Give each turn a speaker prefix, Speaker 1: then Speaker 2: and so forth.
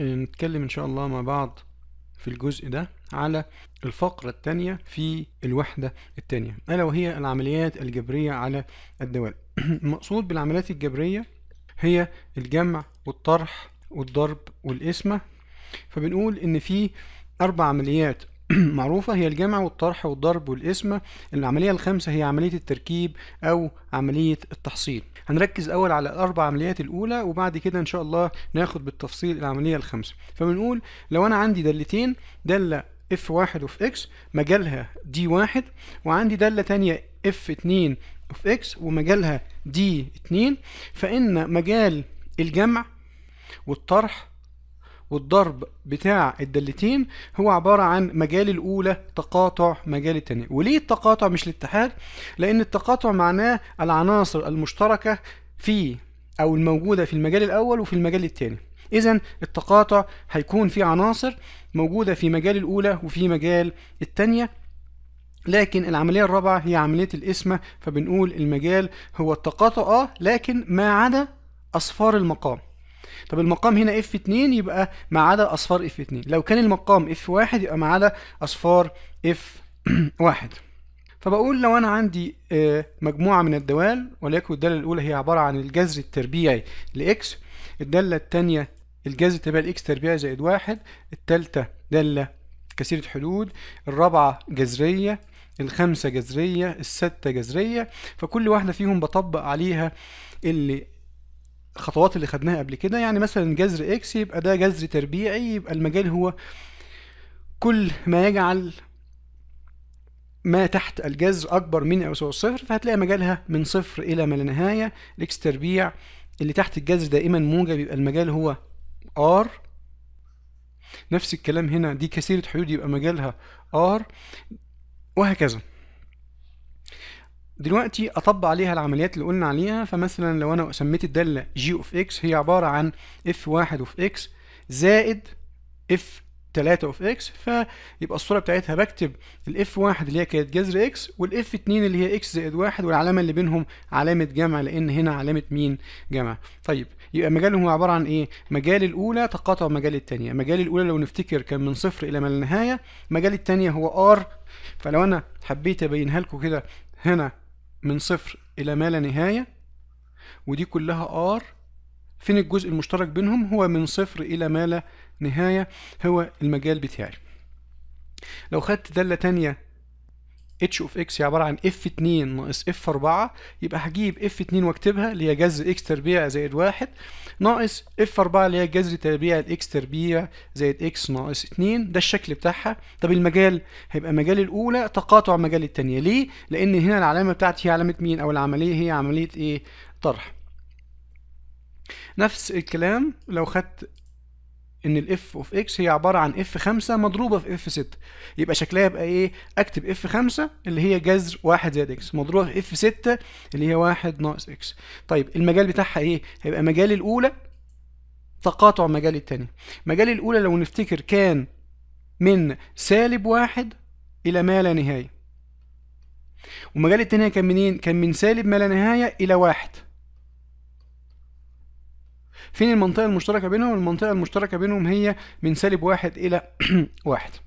Speaker 1: نتكلم إن شاء الله مع بعض في الجزء ده على الفقرة الثانية في الوحدة الثانية ألا وهي العمليات الجبرية على الدوال المقصود بالعمليات الجبرية هي الجمع والطرح والضرب والقسمة فبنقول إن في أربع عمليات معروفة هي الجمع والطرح والضرب والقسمة العملية الخامسة هي عملية التركيب أو عملية التحصيل هنركز أول على الأربع عمليات الأولى وبعد كده إن شاء الله ناخد بالتفصيل العملية الخامسة فبنقول لو أنا عندي دالتين دالة F1 وفي X مجالها D1 وعندي دالة تانية F2 وفي X ومجالها D2 فإن مجال الجمع والطرح والضرب بتاع الدالتين هو عبارة عن مجال الأولى تقاطع مجال التانية وليه التقاطع مش الاتحاد؟ لأن التقاطع معناه العناصر المشتركة في أو الموجودة في المجال الأول وفي المجال التاني إذا التقاطع هيكون في عناصر موجودة في مجال الأولى وفي مجال التانية لكن العملية الرابعة هي عملية القسمة فبنقول المجال هو التقاطع اه لكن ما عدا أصفار المقام طب المقام هنا اف 2 يبقى ما عدا اصفار اف 2 لو كان المقام اف 1 يبقى ما عدا اصفار اف 1 فبقول لو انا عندي آه، مجموعه من الدوال وليكن الداله الاولى هي عباره عن الجذر التربيعي لاكس الداله الثانيه الجذر التربيعي لاكس تربيعي زائد واحد الثالثه داله كثيره حدود الرابعه جذريه الخامسه جذريه السادسه جذريه فكل واحده فيهم بطبق عليها اللي الخطوات اللي خدناها قبل كده يعني مثلا جذر اكس يبقى ده جذر تربيعي يبقى المجال هو كل ما يجعل ما تحت الجذر أكبر من أو يساوي الصفر فهتلاقي مجالها من صفر إلى ما لا نهاية الإكس تربيع اللي تحت الجذر دائما موجب يبقى المجال هو R نفس الكلام هنا دي كثيرة حدود يبقى مجالها R وهكذا دلوقتي اطبق عليها العمليات اللي قلنا عليها فمثلا لو انا سميت الداله جي اوف اكس هي عباره عن اف واحد اوف اكس زائد اف 3 اوف اكس فيبقى الصوره بتاعتها بكتب الاف 1 اللي هي كانت جذر اكس والاف 2 اللي هي اكس زائد 1 والعلامه اللي بينهم علامه جمع لان هنا علامه مين جمع طيب يبقى مجالهم هو عباره عن ايه مجال الاولى تقاطع مجال الثانيه مجال الاولى لو نفتكر كان من صفر الى ما لا نهايه مجال الثانيه هو ار فلو انا حبيت ابينها لكم كده هنا من صفر إلى ما لا نهاية ودي كلها R فين الجزء المشترك بينهم هو من صفر إلى ما لا نهاية هو المجال بتاعي لو خدت دالة تانية اتش اوف اكس هي عباره عن اف 2 ناقص اف 4 يبقى هجيب اف 2 واكتبها اللي هي جذر اكس تربيع زائد 1 ناقص اف 4 اللي هي جذر تربيع الاكس تربيع زائد اكس ناقص 2 ده الشكل بتاعها طب المجال هيبقى مجال الاولى تقاطع مجال الثانيه ليه لان هنا العلامه بتاعتي هي علامه مين او العمليه هي عمليه ايه طرح نفس الكلام لو خدت ان الاف اوف اكس هي عباره عن اف 5 مضروبه في اف 6 يبقى شكلها يبقى ايه اكتب اف 5 اللي هي جذر 1 زائد اكس مضروبه في اف 6 اللي هي 1 ناقص اكس طيب المجال بتاعها ايه هيبقى مجال الاولى تقاطع مجال الثاني مجال الاولى لو نفتكر كان من سالب 1 الى ما لا نهايه ومجال الثاني كان منين كان من سالب ما لا نهايه الى 1 فين المنطقة المشتركة بينهم المنطقة المشتركة بينهم هي من سالب واحد إلى واحد